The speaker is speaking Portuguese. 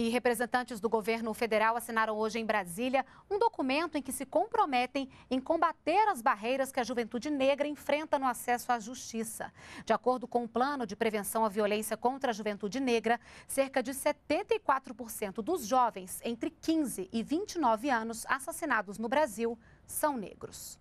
E representantes do governo federal assinaram hoje em Brasília um documento em que se comprometem em combater as barreiras que a juventude negra enfrenta no acesso à justiça. De acordo com o Plano de Prevenção à Violência contra a Juventude Negra, cerca de 74% dos jovens entre 15 e 29 anos assassinados no Brasil são negros.